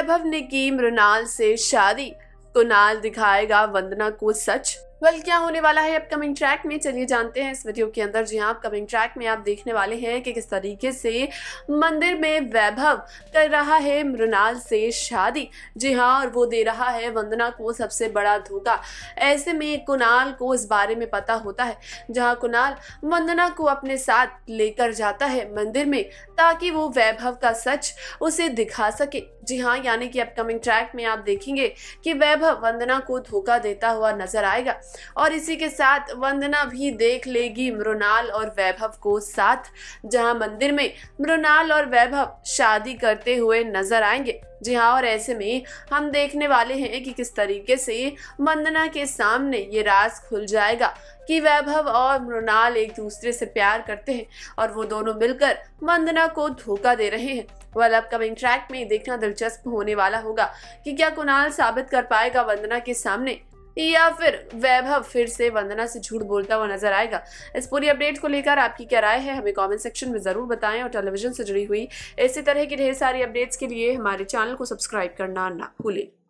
वैभव ने की मृणाल से शादी कुणाल दिखाएगा वंदना को सच वेल क्या होने वाला है अपकमिंग ट्रैक में चलिए जानते हैं इस वीडियो के अंदर जी हाँ अपकमिंग ट्रैक में आप देखने वाले हैं कि किस तरीके से मंदिर में वैभव कर रहा है मृणाल से शादी जी हाँ और वो दे रहा है वंदना को सबसे बड़ा धोखा ऐसे में कुणाल को इस बारे में पता होता है जहाँ कुणाल वंदना को अपने साथ लेकर जाता है मंदिर में ताकि वो वैभव का सच उसे दिखा सके जी हाँ यानी कि अपकमिंग ट्रैक में आप देखेंगे कि वैभव वंदना को धोखा देता हुआ नजर आएगा और इसी के साथ वंदना भी देख लेगी मृणाल और वैभव को साथ जहां मंदिर में मृणाल और वैभव शादी करते हुए नजर आएंगे जी हाँ और ऐसे में हम देखने वाले हैं कि किस तरीके से वंदना के सामने ये राज खुल जाएगा कि वैभव और मृणाल एक दूसरे से प्यार करते हैं और वो दोनों मिलकर वंदना को धोखा दे रहे हैं वेल अपकमिंग ट्रैक में देखना दिलचस्प होने वाला होगा कि क्या कुणाल साबित कर पाएगा वंदना के सामने या फिर वैभव फिर से वंदना से झूठ बोलता हुआ नजर आएगा इस पूरी अपडेट को लेकर आपकी क्या राय है हमें कमेंट सेक्शन में ज़रूर बताएं और टेलीविजन से जुड़ी हुई इसी तरह की ढेर सारी अपडेट्स के लिए हमारे चैनल को सब्सक्राइब करना ना भूलें